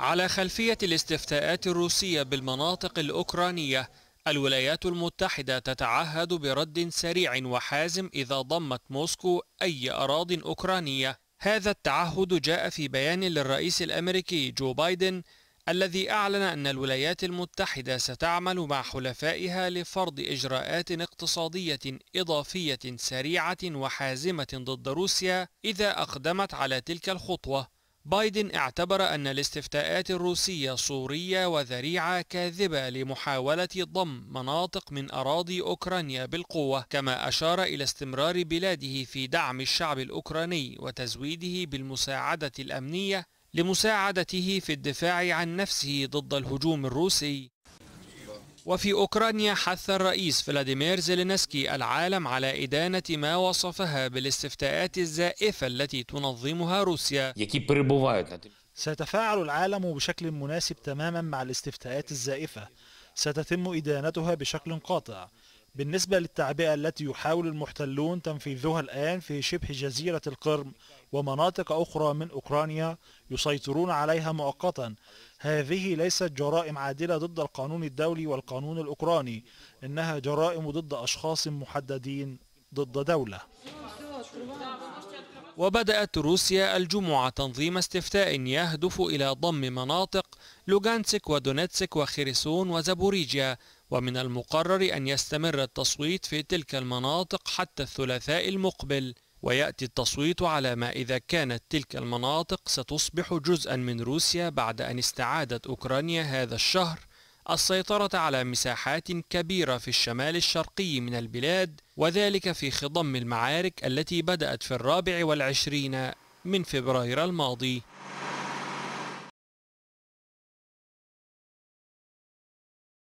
على خلفية الاستفتاءات الروسية بالمناطق الأوكرانية الولايات المتحدة تتعهد برد سريع وحازم إذا ضمت موسكو أي أراضٍ أوكرانية هذا التعهد جاء في بيان للرئيس الأمريكي جو بايدن الذي أعلن أن الولايات المتحدة ستعمل مع حلفائها لفرض إجراءات اقتصادية إضافية سريعة وحازمة ضد روسيا إذا أقدمت على تلك الخطوة بايدن اعتبر أن الاستفتاءات الروسية صورية وذريعة كاذبة لمحاولة ضم مناطق من أراضي أوكرانيا بالقوة كما أشار إلى استمرار بلاده في دعم الشعب الأوكراني وتزويده بالمساعدة الأمنية لمساعدته في الدفاع عن نفسه ضد الهجوم الروسي وفي أوكرانيا حث الرئيس فلاديمير زيلينسكي العالم على إدانة ما وصفها بالاستفتاءات الزائفة التي تنظمها روسيا سيتفاعل العالم بشكل مناسب تماما مع الاستفتاءات الزائفة ستتم إدانتها بشكل قاطع بالنسبة للتعبئة التي يحاول المحتلون تنفيذها الآن في شبه جزيرة القرم ومناطق أخرى من أوكرانيا يسيطرون عليها مؤقتا هذه ليست جرائم عادلة ضد القانون الدولي والقانون الأوكراني إنها جرائم ضد أشخاص محددين ضد دولة وبدأت روسيا الجمعة تنظيم استفتاء يهدف إلى ضم مناطق لوغانسك ودونيتسك وخيرسون وزابوريجيا ومن المقرر أن يستمر التصويت في تلك المناطق حتى الثلاثاء المقبل ويأتي التصويت على ما إذا كانت تلك المناطق ستصبح جزءا من روسيا بعد أن استعادت أوكرانيا هذا الشهر السيطرة على مساحات كبيرة في الشمال الشرقي من البلاد وذلك في خضم المعارك التي بدأت في الرابع والعشرين من فبراير الماضي